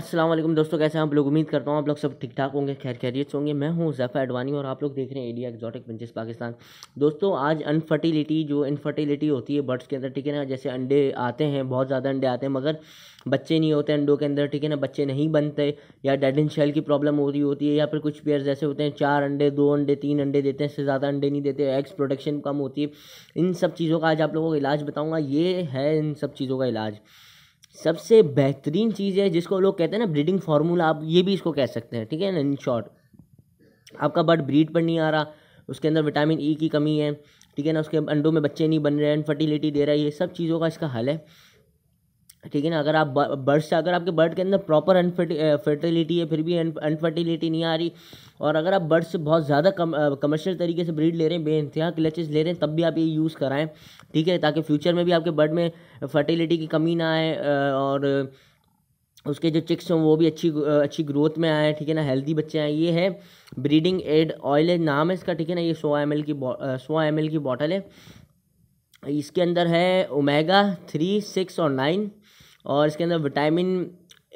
अस्सलाम वालेकुम दोस्तों कैसे हैं आप लोग उम्मीद करता हूँ आप लोग सब ठीक ठाक होंगे खैर खैरियत से होंगे मैं हूँ जैफ़ा एडवानी और आप लोग देख रहे हैं इंडिया एक्जॉटिक बंचेस पाकिस्तान दोस्तों आज अनफर्टिलिटी जो इनफर्टिलिटी होती है बर्ड्स के अंदर ठीक है ना जैसे अंडे आते हैं बहुत ज़्यादा अंडे आते हैं मगर बच्चे नहीं होते अंडों के अंदर ठीक है ना बच्चे नहीं बनते या डेड इन शेल की प्रॉब्लम हो रही होती है या फिर कुछ पेयर जैसे होते हैं चार अंडे दो अंडे तीन अंडे देते हैं इससे ज़्यादा अंडे नहीं देते एग्स प्रोडक्शन कम होती है इन सब चीज़ों का आज आप लोगों को इलाज बताऊँगा ये है इन सब चीज़ों का इलाज सबसे बेहतरीन चीज़ है जिसको लोग कहते हैं ना ब्रीडिंग फार्मूला आप ये भी इसको कह सकते हैं ठीक है ना इन शॉर्ट आपका बर्ड ब्रीड पर नहीं आ रहा उसके अंदर विटामिन ई e की कमी है ठीक है ना उसके अंडों में बच्चे नहीं बन रहे हैं फर्टिलिटी दे रहा है ये सब चीज़ों का इसका हल है ठीक है ना अगर आप बर्ड से अगर आपके बर्ड के अंदर प्रॉपर अनफर्टिलिटी है फिर भी अनफर्टिलिटी नहीं आ रही और अगर आप बर्ड से बहुत ज़्यादा कम कमर्शियल तरीके से ब्रीड ले रहे हैं बे इंतहा क्लचेस ले रहे हैं तब भी आप ये यूज़ कराएं ठीक है ताकि फ्यूचर में भी आपके बर्ड में फर्टिलिटी की कमी ना आए और उसके जो चिक्स हों वो भी अच्छी अच्छी ग्रोथ में आए ठीक है ना हेल्दी बच्चे आए ये है ब्रीडिंग एड ऑयल नाम है इसका ठीक है ना ये सौ एम की सौ एम की बॉटल है इसके अंदर है ओमेगा थ्री सिक्स और नाइन और इसके अंदर विटामिन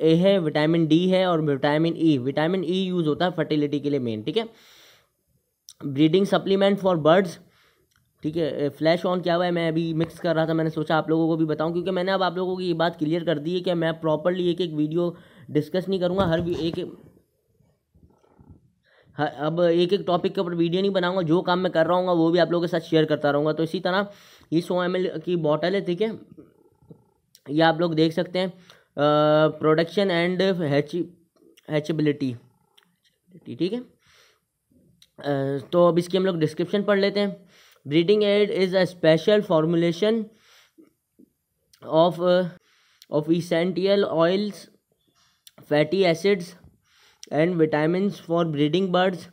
ए है विटामिन डी है और vitamin E vitamin E use होता है फर्टिलिटी के लिए मेन ठीक है ब्रीडिंग सप्लीमेंट फॉर बर्ड्स ठीक है फ्लैश ऑन क्या हुआ है मैं अभी मिक्स कर रहा था मैंने सोचा आप लोगों को भी बताऊं क्योंकि मैंने अब आप लोगों को ये बात क्लियर कर दी है कि मैं प्रॉपरली एक एक वीडियो डिस्कस नहीं करूँगा हर एक अब एक एक टॉपिक के ऊपर वीडियो नहीं बनाऊंगा जो काम मैं कर रहा हूँ वो भी आप लोगों के साथ शेयर करता रहूँगा तो इसी तरह ये सौ एम की बॉटल है ठीक है ये आप लोग देख सकते हैं प्रोडक्शन एंड हैचबिलिटी ठीक है तो अब इसकी हम लोग डिस्क्रिप्शन पढ़ लेते हैं breeding aid is a special formulation of of essential oils fatty acids and vitamin for breeding birds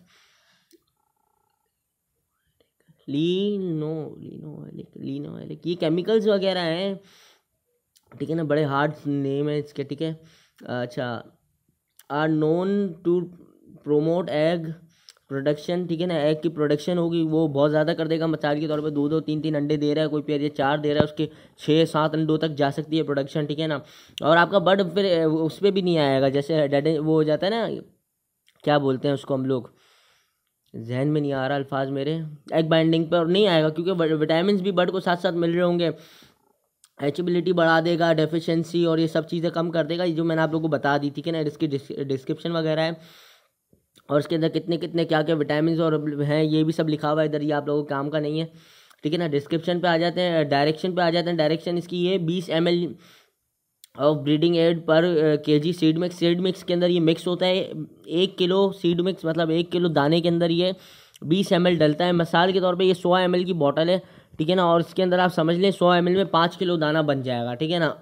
लीनो लीनो लीनो ये केमिकल्स वगैरह हैं ठीक है ना बड़े हार्ड नेम है इसके ठीक है अच्छा are known to promote egg production ठीक है ना एग की प्रोडक्शन होगी वो बहुत ज़्यादा कर देगा मसाल के तौर पे दो दो तीन तीन अंडे दे रहा है कोई पेड़ चार दे रहा है उसके छः सात अंडों तक जा सकती है प्रोडक्शन ठीक है ना और आपका बर्ड फिर उस पर भी नहीं आएगा जैसे डेड वो हो जाता है ना क्या बोलते हैं उसको हम लोग जहन में नहीं आ रहा अल्फाज मेरे एग बाइंडिंग पर नहीं आएगा क्योंकि विटामिन भी बर्ड को साथ साथ मिल रहे होंगे एचबिलिटी बढ़ा देगा डेफिशिएंसी और ये सब चीज़ें कम कर देगा ये जो मैंने आप लोगों को बता दी थी कि ना इसकी डिस्क्रिप्शन वगैरह है और इसके अंदर कितने कितने क्या क्या विटामिन और हैं ये भी सब लिखा हुआ है इधर ये आप लोगों के काम का नहीं है ठीक है ना डिस्क्रिप्शन पे आ जाते हैं डायरेक्शन पे आ जाते हैं डायरेक्शन इसकी ये बीस M L of breeding aid per K G seed mix seed mix के अंदर ये मिक्स होता है एक किलो सीड मिक्स मतलब एक किलो दाने के अंदर ये बीस एम एल डलता है मिसाल के तौर पर ये सौ एम एल की बॉटल है ठीक है ना और इसके अंदर आप समझ लें सौ एम में पाँच किलो दाना बन जाएगा ठीक है ना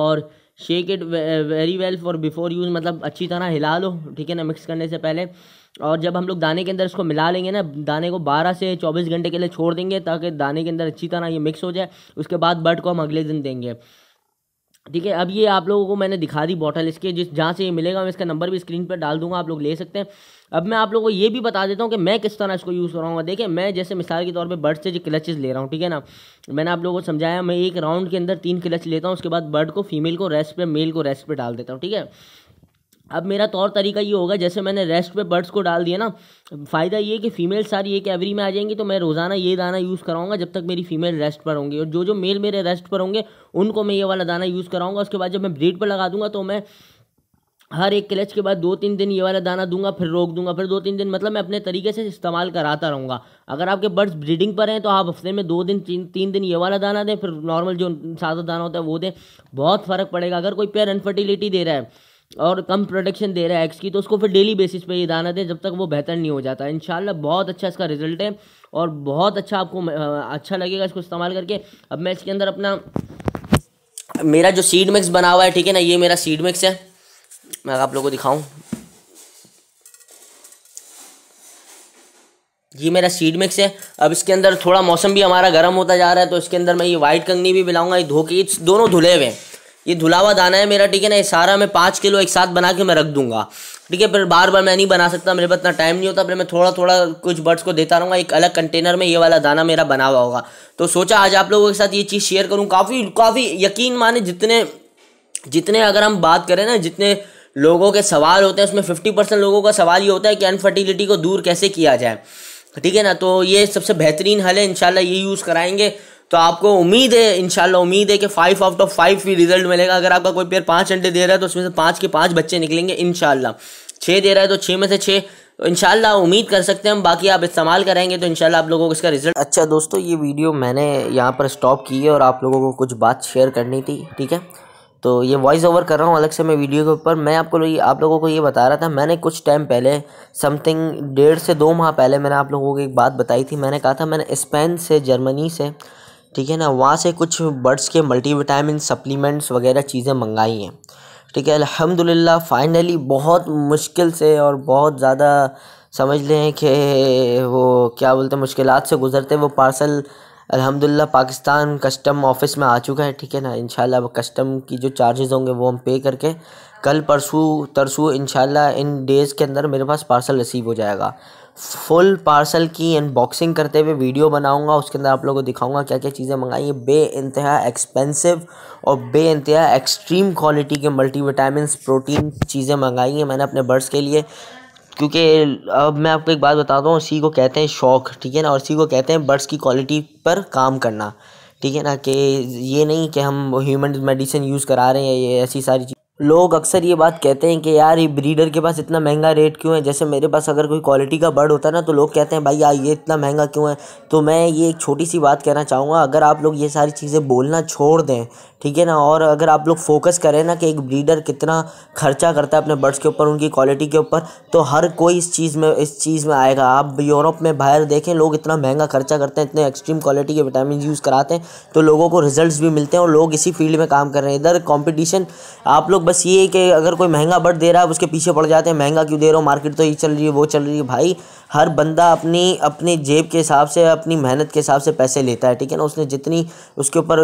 और shake it very well for before use मतलब अच्छी तरह हिला लो ठीक है ना मिक्स करने से पहले और जब हम लोग दाने के अंदर इसको मिला लेंगे ना दाने को 12 से 24 घंटे के लिए छोड़ देंगे ताकि दाने के अंदर अच्छी तरह ये मिक्स हो जाए उसके बाद बर्ड को हम अगले दिन देंगे ठीक है अब ये आप लोगों को मैंने दिखा दी बॉटल इसके जिस जहाँ से ये मिलेगा मैं इसका नंबर भी स्क्रीन पर डाल दूंगा आप लोग ले सकते हैं अब मैं आप लोगों को ये भी बता देता हूँ कि मैं किस तरह इसको यूज़ कराऊंगा देखिए मैं जैसे मिसाल के तौर पे बर्ड से जो क्लचेस ले रहा हूँ ठीक है ना मैंने आप लोगों को समझाया मैं एक राउंड के अंदर तीन क्लच लेता हूँ उसके बाद बर्ड को फीमेल को रेस्ट पर मेल को रेस्ट पर डाल देता हूँ ठीक है अब मेरा तौर तो तरीका ये होगा जैसे मैंने रेस्ट पे बर्ड्स को डाल दिया ना फ़ायदा ये कि फ़ीमेल सारी एक एवरी में आ जाएंगी तो मैं रोज़ाना ये दाना यूज़ कराऊंगा जब तक मेरी फीमेल रेस्ट पर होंगी और जो जो मेल मेरे रेस्ट पर होंगे उनको मैं ये वाला दाना यूज़ कराऊंगा उसके बाद जब मैं ब्रीड पर लगा दूंगा तो मैं हर एक क्लच के बाद दो तीन दिन ये वाला दाना दूंगा फिर रोक दूंगा फिर दो तीन दिन मतलब मैं अपने तरीके से इस्तेमाल कराता रहूँगा अगर आपके बर्ड्स ब्रीडिंग पर हैं तो आप हफ्ते में दो दिन तीन तीन दिन ये वाला दाना दें फिर नॉर्मल जो सादा दाना होता है वो दें बहुत फ़र्क पड़ेगा अगर कोई पेयर अनफर्टिलिटी दे रहा है और कम प्रोडक्शन दे रहा है एक्स की तो उसको फिर डेली बेसिस पे ये दाना दें जब तक वो बेहतर नहीं हो जाता इन बहुत अच्छा इसका रिजल्ट है और बहुत अच्छा आपको अच्छा लगेगा इसको इस्तेमाल करके अब मैं इसके अंदर अपना मेरा जो सीड मिक्स बना हुआ है ठीक है ना ये मेरा सीड मिक्स है मैं आप लोगों को दिखाऊं ये मेरा सीड मिक्स है अब इसके अंदर थोड़ा मौसम भी हमारा गर्म होता जा रहा है तो इसके अंदर मैं ये वाइट कंगनी भी मिलाऊंगा ये धो के दोनों धुले हुए हैं ये धुलावा दाना है मेरा ठीक है ना ये सारा मैं पाँच किलो एक साथ बना के मैं रख दूंगा ठीक है फिर बार बार मैं नहीं बना सकता मेरे पास इतना टाइम नहीं होता फिर मैं थोड़ा थोड़ा कुछ बर्ड्स को देता रहूँगा एक अलग कंटेनर में ये वाला दाना मेरा बना हुआ होगा तो सोचा आज आप लोगों के साथ ये चीज़ शेयर करूँ काफ़ी काफ़ी यकीन माने जितने जितने अगर हम बात करें ना जितने लोगों के सवाल होते हैं उसमें फिफ्टी परसेंट लोगों का सवाल ये होता है कि अनफर्टिलिटी को दूर कैसे किया जाए ठीक है ना तो ये सबसे बेहतरीन हल है इनशाला ये यूज़ कराएंगे तो आपको उम्मीद है इनशाला उम्मीद है कि फाइव आउट ऑफ फाइव ही रिजल्ट मिलेगा अगर आपका कोई पेयर पाँच अंडे दे रहा है तो उसमें से पाँच के पाँच बच्चे निकलेंगे इनशाला छः दे रहा है तो छः में से छः तो इनशाला उम्मीद कर सकते हैं हम बाकी आप इस्तेमाल करेंगे तो इनशाला आप लोगों को इसका रिजल्ट अच्छा दोस्तों ये वीडियो मैंने यहाँ पर स्टॉप की है और आप लोगों को कुछ बात शेयर करनी थी ठीक है तो ये वॉइस ओवर कर रहा हूँ अलग से मैं वीडियो के ऊपर मैं आपको आप लोगों को ये बता रहा था मैंने कुछ टाइम पहले समथिंग डेढ़ से दो माह पहले मैंने आप लोगों को एक बात बताई थी मैंने कहा था मैंने स्पेन से जर्मनी से ठीक है ना वहाँ से कुछ बर्ड्स के मल्टीविटामिन सप्लीमेंट्स वगैरह चीज़ें मंगाई हैं ठीक है अल्हम्दुलिल्लाह फाइनली बहुत मुश्किल से और बहुत ज़्यादा समझ लें कि वो क्या बोलते हैं मुश्किल से गुज़रते वो पार्सल अल्हम्दुलिल्लाह पाकिस्तान कस्टम ऑफिस में आ चुका है ठीक है ना इन कस्टम की जो चार्जेज होंगे वो हम पे करके कल परसों तरसों इनशाला इन डेज़ के अंदर मेरे पास पार्सल रिसीव हो जाएगा फुल पार्सल की अनबॉक्सिंग करते हुए वीडियो बनाऊंगा उसके अंदर आप लोगों को दिखाऊंगा क्या क्या चीज़ें मंगाई हैं बे इंतहा एक्सपेंसिव और बे इंतहा एक्सट्रीम क्वालिटी के मल्टीविटामिन प्रोटीन चीज़ें मंगाई हैं मैंने अपने बर्ड्स के लिए क्योंकि अब मैं आपको एक बात बताता हूँ उसी को कहते हैं शौक़ ठीक है ना और उसी को कहते हैं बर्ड्स की क्वालिटी पर काम करना ठीक है ना कि ये नहीं कि हम ह्यूमन मेडिसिन यूज़ करा रहे हैं ये ऐसी सारी लोग अक्सर ये बात कहते हैं कि यार ये ब्रीडर के पास इतना महंगा रेट क्यों है जैसे मेरे पास अगर कोई क्वालिटी का बर्ड होता ना तो लोग कहते हैं भाई यार ये इतना महंगा क्यों है तो मैं ये एक छोटी सी बात कहना चाहूँगा अगर आप लोग ये सारी चीज़ें बोलना छोड़ दें ठीक है ना और अगर आप लोग फोकस करें ना कि एक ब्रीडर कितना खर्चा करता है अपने बर्ड्स के ऊपर उनकी क्वालिटी के ऊपर तो हर कोई इस चीज़ में इस चीज़ में आएगा आप यूरोप में बाहर देखें लोग इतना महंगा खर्चा करते हैं इतने एक्सट्रीम क्वालिटी के विटामिन यूज़ कराते हैं तो लोगों को रिजल्ट भी मिलते हैं और लोग इसी फील्ड में काम कर रहे हैं इधर कॉम्पिटिशन आप लोग बस ये कि अगर कोई महंगा बर्ड दे रहा है उसके पीछे पड़ जाते हैं महंगा क्यों दे रहा हो मार्केट तो ये चल रही है वो चल रही है भाई हर बंदा अपनी अपनी जेब के हिसाब से अपनी मेहनत के हिसाब से पैसे लेता है ठीक है ना उसने जितनी उसके ऊपर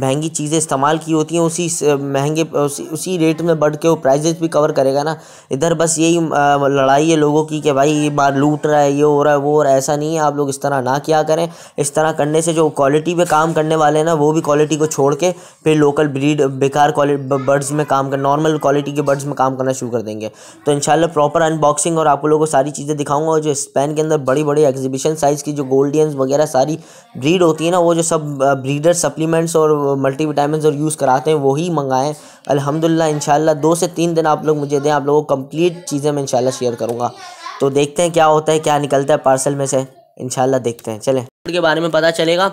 महंगी चीज़ें इस्तेमाल की होती हैं उसी महंगे उसी, उसी रेट में बढ़ के वो प्राइजेस भी कवर करेगा ना इधर बस यही लड़ाई है लोगों की कि भाई ये बार लूट रहा है ये हो रहा है वो हो रहा है ऐसा नहीं है आप लोग इस तरह ना किया करें इस तरह करने से जो क्वालिटी पर काम करने वाले हैं ना वो भी क्वालिटी को छोड़ के फिर लोकल ब्रीड बेकार बर्ड्स में काम करना नॉर्मल क्वालिटी के बर्ड्स में काम करना शुरू कर देंगे तो इंशाल्लाह प्रॉपर अनबॉक्सिंग और आप लोगों को सारी चीज़ें दिखाऊंगा और जो स्पेन के अंदर बड़ी बड़ी एग्जीबिशन साइज़ की जो गोल्डियंस वगैरह सारी ब्रीड होती है ना वो जो सब ब्रीडर सप्लीमेंट्स और विटामिन और यूज़ कराते हैं वही मंगाएँ अलहमदिल्ला इन दो से तीन दिन आप लोग मुझे दें आप लोगों को कम्प्लीट चीज़ें मैं इनशाला शेयर करूँगा तो देखते हैं क्या होता है क्या निकलता है पार्सल में से इनशाला देखते हैं चले के बारे में पता चलेगा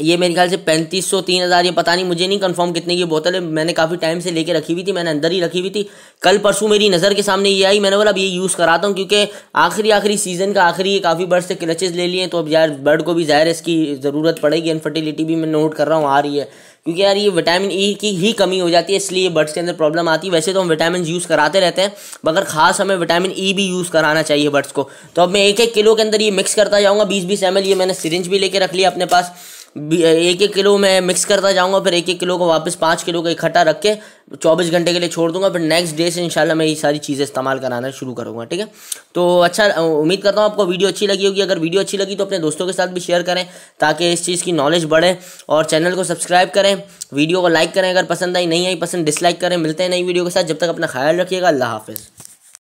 ये मेरे ख्याल से पैंतीस सौ तीन हज़ार ये पता नहीं मुझे नहीं कंफर्म कितने की बोतल है मैंने काफ़ी टाइम से लेके रखी हुई थी मैंने अंदर ही रखी हुई थी कल परसों मेरी नज़र के सामने ये आई मैंने बोला अब ये यूज़ कराता हूँ क्योंकि आखिरी आखिरी सीज़न का आखिरी काफ़ी बर्ड से क्लचेज़ ले लिए तो अब यार बर्ड को भी ज़ाहिर इसकी ज़रूरत पड़ेगी इनफर्टिलिटी भी मैं नोट कर रहा हूँ आ रही है क्योंकि यार ये विटामिन ई e की ही कमी हो जाती है इसलिए बर्ड्स के अंदर प्रॉब्लम आती है वैसे तो हम विटामिन यूज़ कराते रहते हैं मगर खास हमें विटामिन ई e भी यूज़ कराना चाहिए बर्ड्स को तो अब मैं एक एक किलो के अंदर ये मिक्स करता जाऊँगा बीस बीस एम ये मैंने सिरिंज भी लेके रख लिया अपने पास एक एक किलो मैं मिक्स करता जाऊंगा फिर एक एक किलो को वापस पाँच किलो का इकट्ठा रख के चौबीस घंटे के लिए छोड़ दूंगा फिर नेक्स्ट डे से इंशाल्लाह मैं ये सारी चीज़ें इस्तेमाल कराना शुरू करूँगा ठीक है तो अच्छा उम्मीद करता हूँ आपको वीडियो अच्छी लगी होगी अगर वीडियो अच्छी लगी तो अपने दोस्तों के साथ भी शेयर करें ताकि इस चीज़ की नॉलेज बढ़े और चैनल को सब्सक्राइब करें वीडियो को लाइक करें अगर पसंद आई नहीं आई पसंद डिसलाइक करें मिलते हैं नई वीडियो के साथ जब तक अपना ख्याल रखिएगा अल्लाह हाफिज़